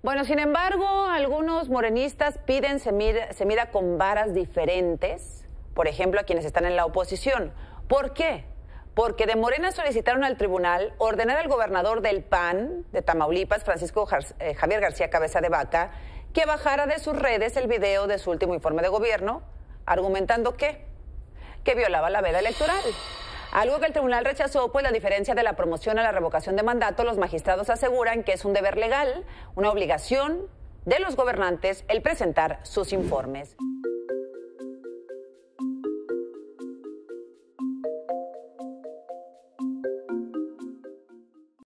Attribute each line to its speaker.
Speaker 1: Bueno, sin embargo, algunos morenistas piden se mira con varas diferentes, por ejemplo, a quienes están en la oposición. ¿Por qué? porque de Morena solicitaron al tribunal ordenar al gobernador del PAN de Tamaulipas, Francisco eh, Javier García Cabeza de Vaca, que bajara de sus redes el video de su último informe de gobierno, argumentando que, que violaba la veda electoral. Algo que el tribunal rechazó, pues la diferencia de la promoción a la revocación de mandato, los magistrados aseguran que es un deber legal, una obligación de los gobernantes el presentar sus informes.